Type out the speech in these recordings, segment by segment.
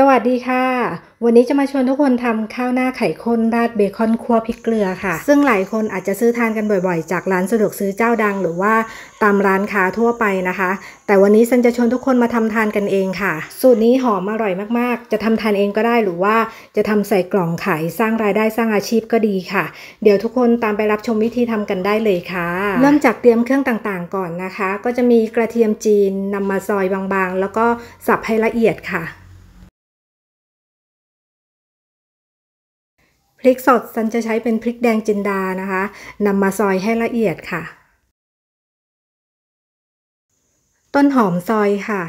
สวัสดีค่ะ วันนี้จะมาชวนทุกคนทำข้าวหน้าไข่ข้นราดเบคอนคั่วพริกเกลือค่ะ ซึ่งหลายคนอาจจะซื้อทานกันบ่อยๆ จากร้านสะดวกซื้อเจ้าดังหรือว่าตามร้านค้าทั่วไปนะคะ แต่วันนี้ซันจะชวนทุกคนมาทำทานกันเองค่ะ สูตรนี้หอมอร่อยมากๆ จะทำทานเองก็ได้หรือว่าจะทำใส่กล่องขายสร้างรายได้สร้างอาชีพก็ดีค่ะ เดี๋ยวทุกคนตามไปรับชมวิธีทำกันได้เลยค่ะ เริ่มจากเตรียมเครื่องต่างๆ ก่อนนะคะ ก็จะมีกระเทียมจีนนำมาซอยบางๆ แล้วก็สับให้ละเอียดค่ะพริกสดซันจะใช้เป็นพริกแดงจินดานะคะนำมาซอยให้ละเอียดค่ะ ต้นหอมซอยค่ะ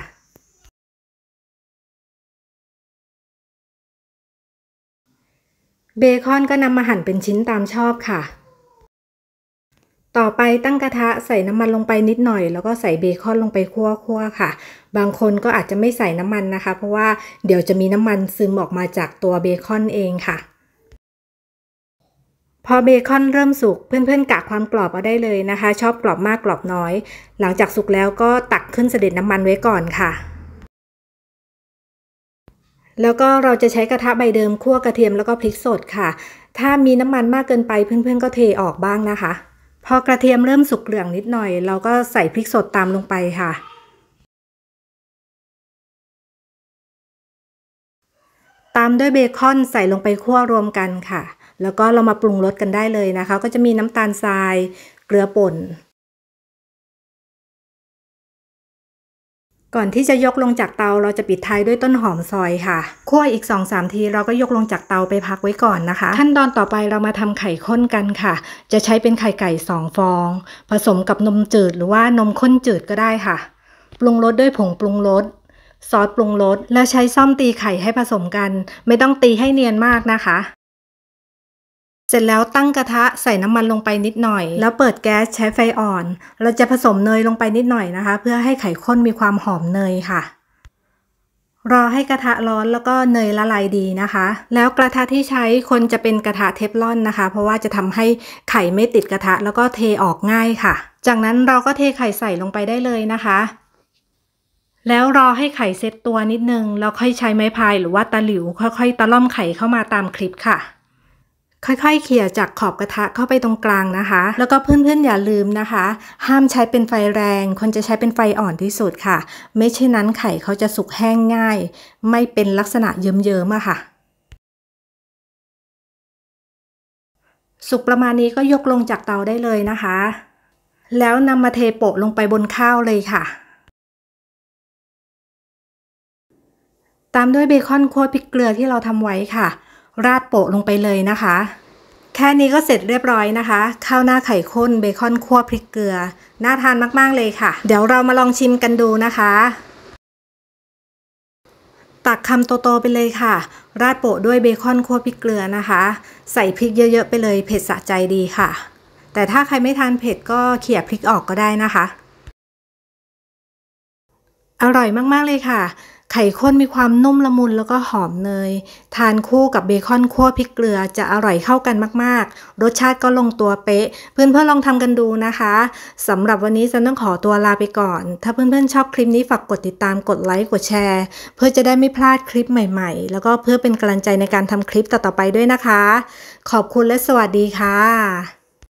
เบคอนก็นำมาหั่นเป็นชิ้นตามชอบค่ะ ต่อไปตั้งกระทะใส่น้ำมันลงไปนิดหน่อย แล้วก็ใส่เบคอนลงไปคั่วๆค่ะ บางคนก็อาจจะไม่ใส่น้ำมันนะคะ เพราะว่าเดี๋ยวจะมีน้ำมันซึมออกมาจากตัวเบคอนเองค่ะพอเบคอนเริ่มสุกเพื่อนๆกะความกรอบเอาได้เลยนะคะ ชอบกรอบมากกรอบน้อย หลังจากสุกแล้วก็ตักขึ้นเสด็จน้ำมันไว้ก่อนค่ะ แล้วก็เราจะใช้กระทะใบเดิมคั่วกระเทียมแล้วก็พริกสดค่ะ ถ้ามีน้ำมันมากเกินไปเพื่อนๆก็เทออกบ้างนะคะ พอกระเทียมเริ่มสุกเหลืองนิดหน่อยเราก็ใส่พริกสดตามลงไปค่ะ ตามด้วยเบคอนใส่ลงไปคั่วรวมกันค่ะแล้วก็เรามาปรุงรสกันได้เลยนะคะ ก็จะมีน้ำตาลทราย เกลือป่น ก่อนที่จะยกลงจากเตาเราจะปิดท้ายด้วยต้นหอมซอยค่ะ คั่วอีก2-3ทีเราก็ยกลงจากเตาไปพักไว้ก่อนนะคะ ขั้นตอนต่อไปเรามาทำไข่ข้นกันค่ะ จะใช้เป็นไข่ไก่2ฟอง ผสมกับนมจืดหรือว่านมข้นจืดก็ได้ค่ะ ปรุงรสด้วยผงปรุงรสซอสปรุงรสและใช้ซ่อมตีไข่ให้ผสมกัน ไม่ต้องตีให้เนียนมากนะคะเสร็จแล้วตั้งกระทะใส่น้ำมันลงไปนิดหน่อย แล้วเปิดแก๊สใช้ไฟอ่อน เราจะผสมเนยลงไปนิดหน่อยนะคะ เพื่อให้ไข่ข้นมีความหอมเนยค่ะ รอให้กระทะร้อนแล้วก็เนยละลายดีนะคะ แล้วกระทะที่ใช้คนจะเป็นกระทะเทฟลอนนะคะ เพราะว่าจะทำให้ไข่ไม่ติดกระทะแล้วก็เทออกง่ายค่ะ จากนั้นเราก็เทไข่ใส่ลงไปได้เลยนะคะ แล้วรอให้ไข่เซตตัวนิดนึงแล้วค่อยใช้ไม้พายหรือว่าตะหลิว ค่อยๆตะล่อมไข่เข้ามาตามคลิปค่ะค่อยๆ เขี่ยจากขอบกระทะเข้าไปตรงกลางนะคะ แล้วก็เพื่อนๆ อย่าลืมนะคะ ห้ามใช้เป็นไฟแรงคนจะใช้เป็นไฟอ่อนที่สุดค่ะ ไม่เช่นนั้นไข่เขาจะสุกแห้งง่าย ไม่เป็นลักษณะเยิ้มๆอะค่ะ สุกประมาณนี้ก็ยกลงจากเตาได้เลยนะคะ แล้วนำมาเทโปะลงไปบนข้าวเลยค่ะ ตามด้วยเบคอนคั่วพริกเกลือที่เราทำไว้ค่ะราดโปะลงไปเลยนะคะ แค่นี้ก็เสร็จเรียบร้อยนะคะ ข้าวหน้าไข่ข้นเบคอนคั่วพริก เกลือ น่าทานมากๆเลยค่ะ เดี๋ยวเรามาลองชิมกันดูนะคะ ตักคำโตๆไปเลยค่ะ ราดโปะด้วยเบคอนคั่วพริกเกลือนะคะ ใส่พริกเยอะๆไปเลยเผ็ดสะใจดีค่ะ แต่ถ้าใครไม่ทานเผ็ดก็ เขี่ยพริกออกก็ได้นะคะ อร่อยมาก ๆเลยค่ะไข่ข้นมีความนุ่มละมุนแล้วก็หอมเนยทานคู่กับเบคอนคั่วพริกเกลือจะอร่อยเข้ากันมาก ๆ รสชาติก็ลงตัวเป๊ะ เพื่อนๆลองทำกันดูนะคะสำหรับวันนี้ฉันต้องขอตัวลาไปก่อนถ้าเพื่อนๆชอบคลิปนี้ ฝากกดติดตามกดไลค์กดแชร์เพื่อจะได้ไม่พลาดคลิปใหม่ ๆ แล้วก็เพื่อเป็นกำลังใจในการทำคลิปต่อๆไปด้วยนะคะ ขอบคุณและสวัสดีค่ะ